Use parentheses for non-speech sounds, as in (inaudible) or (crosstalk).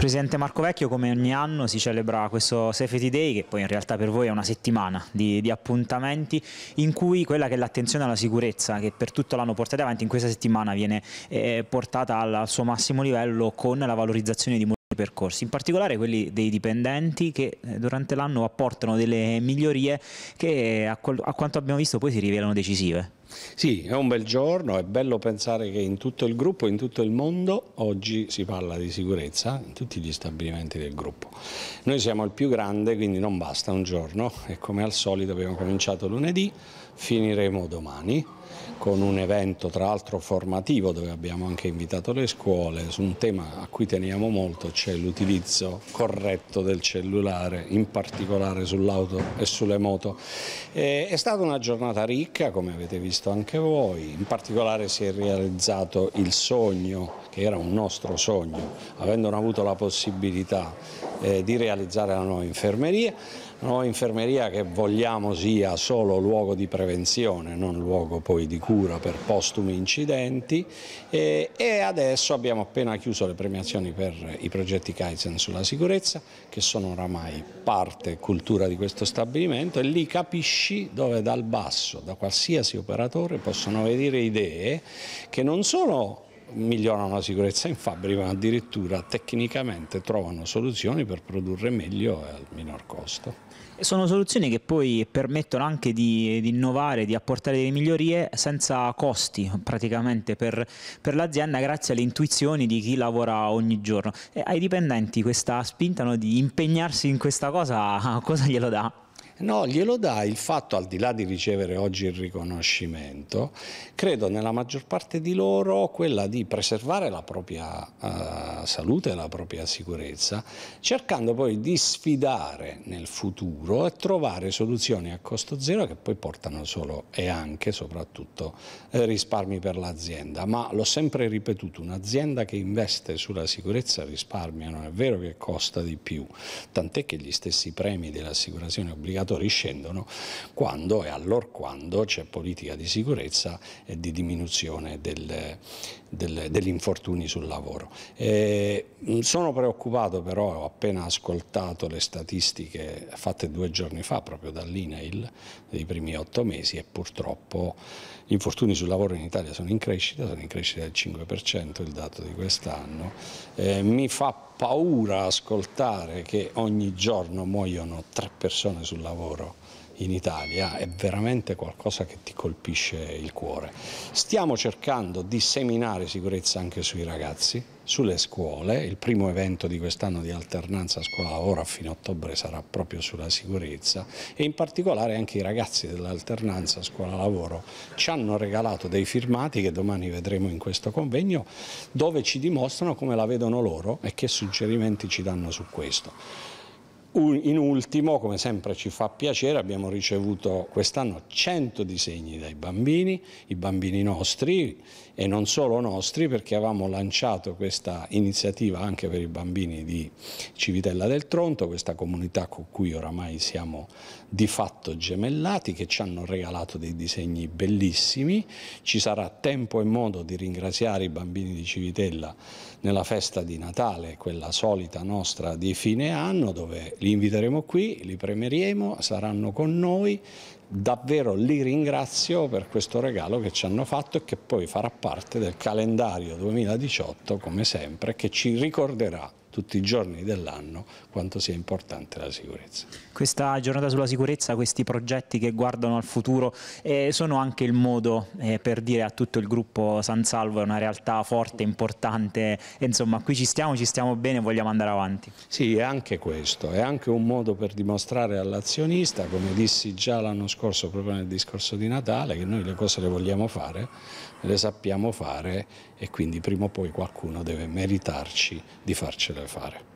Presidente Marco Vecchio, come ogni anno si celebra questo Safety Day, che poi in realtà per voi è una settimana di, di appuntamenti, in cui quella che è l'attenzione alla sicurezza, che per tutto l'anno portate avanti, in questa settimana viene eh, portata al, al, suo massimo livello con la valorizzazione di molti percorsi, in particolare quelli dei dipendenti che eh, durante l'anno apportano delle migliorie che a, a quanto abbiamo visto poi si rivelano decisive. Sì, è un bel giorno, è bello pensare che in tutto il gruppo, in tutto il mondo, oggi si parla di sicurezza in tutti gli stabilimenti del gruppo. Noi siamo il più grande, quindi non basta un giorno e come al solito abbiamo cominciato lunedì, finiremo domani con un evento tra l'altro formativo dove abbiamo anche invitato le scuole su un tema a cui teniamo molto, cioè l'utilizzo corretto del cellulare, in particolare sull'auto e sulle moto. è stata una giornata ricca, come avete visto visto anche voi, in particolare si è realizzato il sogno era un nostro sogno, avendo avuto la possibilità eh, di realizzare la nuova infermeria, la nuova infermeria che vogliamo sia solo luogo di prevenzione, non luogo poi di cura per postumi incidenti e, e adesso abbiamo appena chiuso le premiazioni per i progetti Kaizen sulla sicurezza che sono oramai parte cultura di questo stabilimento e lì capisci dove dal basso, da qualsiasi operatore possono venire idee che non solo migliorano la sicurezza in fabbrica, ma addirittura tecnicamente trovano soluzioni per produrre meglio e al minor costo. sono soluzioni che poi permettono anche di, di innovare, di apportare delle migliorie senza costi praticamente per, per l'azienda grazie alle intuizioni di chi lavora ogni giorno. E ai dipendenti questa spinta no, di impegnarsi in questa cosa, (laughs) cosa glielo dà? No, glielo dà il fatto, al di là di ricevere oggi il riconoscimento, credo nella maggior parte di loro quella di preservare la propria uh, salute e la propria sicurezza, cercando poi di sfidare nel futuro e trovare soluzioni a costo zero che poi portano solo e anche soprattutto eh, risparmi per l'azienda. Ma l'ho sempre ripetuto, un'azienda che investe sulla sicurezza risparmia, non è vero che costa di più, tant'è che gli stessi premi dell'assicurazione obbligatoria indicatori scendono quando e allorquando c'è politica di sicurezza e di diminuzione del, del, degli infortuni sul lavoro. E mm, sono preoccupato però, ho appena ascoltato le statistiche fatte due giorni fa proprio dall'INAIL dei primi otto mesi e purtroppo gli infortuni sul lavoro in Italia sono in crescita, sono in crescita del 5% il dato di quest'anno. Eh, mi fa paura ascoltare che ogni giorno muoiono tre persone sul lavoro lavoro in Italia è veramente qualcosa che ti colpisce il cuore. Stiamo cercando di seminare sicurezza anche sui ragazzi, sulle scuole, il primo evento di quest'anno di alternanza scuola lavoro a fine ottobre sarà proprio sulla sicurezza e in particolare anche i ragazzi dell'alternanza scuola-lavoro ci hanno regalato dei firmati che domani vedremo in questo convegno dove ci dimostrano come la vedono loro e che suggerimenti ci danno su questo. In ultimo, come sempre ci fa piacere, abbiamo ricevuto quest'anno 100 disegni dai bambini, i bambini nostri e non solo nostri perché avevamo lanciato questa iniziativa anche per i bambini di Civitella del Tronto, questa comunità con cui oramai siamo di fatto gemellati che ci hanno regalato dei disegni bellissimi. Ci sarà tempo e modo di ringraziare i bambini di Civitella nella festa di Natale, quella solita nostra di fine anno dove li inviteremo qui, li premeremo, saranno con noi. Davvero li ringrazio per questo regalo che ci hanno fatto e che poi farà parte del calendario 2018, come sempre, che ci ricorderà tutti i giorni dell'anno quanto sia importante la sicurezza. Questa giornata sulla sicurezza, questi progetti che guardano al futuro eh, sono anche il modo eh, per dire a tutto il gruppo San Salvo è una realtà forte, importante, e, insomma qui ci stiamo, ci stiamo bene vogliamo andare avanti. Sì, è anche questo, è anche un modo per dimostrare all'azionista, come dissi già l'anno scorso proprio nel discorso di Natale, che noi le cose le vogliamo fare, le sappiamo fare e quindi prima o poi qualcuno deve meritarci di farcela da fare.